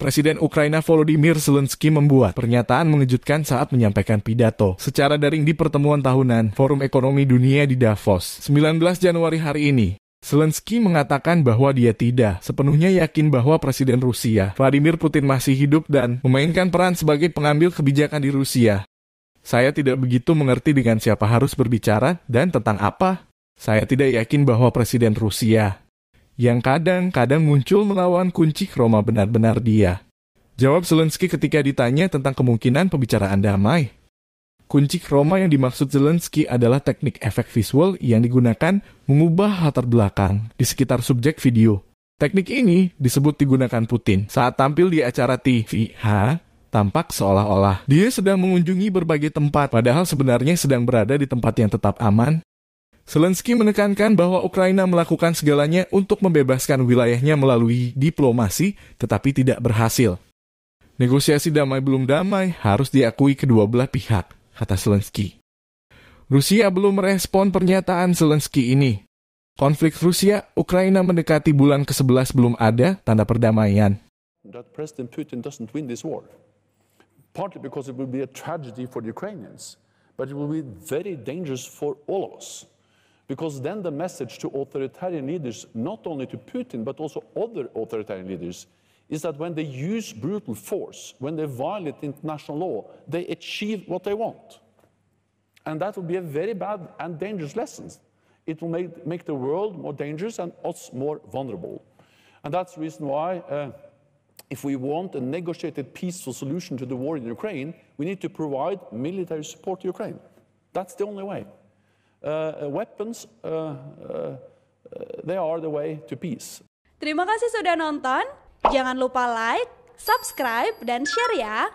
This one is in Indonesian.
Presiden Ukraina Volodymyr Zelensky membuat pernyataan mengejutkan saat menyampaikan pidato. Secara daring di pertemuan tahunan Forum Ekonomi Dunia di Davos, 19 Januari hari ini, Zelensky mengatakan bahwa dia tidak sepenuhnya yakin bahwa Presiden Rusia, Vladimir Putin masih hidup dan memainkan peran sebagai pengambil kebijakan di Rusia. Saya tidak begitu mengerti dengan siapa harus berbicara dan tentang apa. Saya tidak yakin bahwa Presiden Rusia, yang kadang-kadang muncul melawan kunci kroma benar-benar dia. Jawab Zelensky ketika ditanya tentang kemungkinan pembicaraan damai. Kunci kroma yang dimaksud Zelensky adalah teknik efek visual yang digunakan mengubah latar belakang di sekitar subjek video. Teknik ini disebut digunakan Putin saat tampil di acara TVH tampak seolah-olah dia sedang mengunjungi berbagai tempat padahal sebenarnya sedang berada di tempat yang tetap aman Zelensky menekankan bahwa Ukraina melakukan segalanya untuk membebaskan wilayahnya melalui diplomasi, tetapi tidak berhasil. Negosiasi damai belum damai harus diakui kedua belah pihak, kata Zelensky. Rusia belum merespon pernyataan Zelensky ini. Konflik Rusia, Ukraina mendekati bulan ke-11 belum ada tanda perdamaian. That President Putin doesn't win this war. Partly because it will be a tragedy for the Ukrainians, but it will be very dangerous for all of us. Because then the message to authoritarian leaders, not only to Putin, but also other authoritarian leaders, is that when they use brutal force, when they violate international law, they achieve what they want. And that will be a very bad and dangerous lesson. It will make, make the world more dangerous and us more vulnerable. And that's the reason why, uh, if we want a negotiated peaceful solution to the war in Ukraine, we need to provide military support to Ukraine. That's the only way. Uh, uh, weapons, uh, uh, uh, they are the way to peace. Terima kasih sudah nonton. Jangan lupa like, subscribe, dan share ya.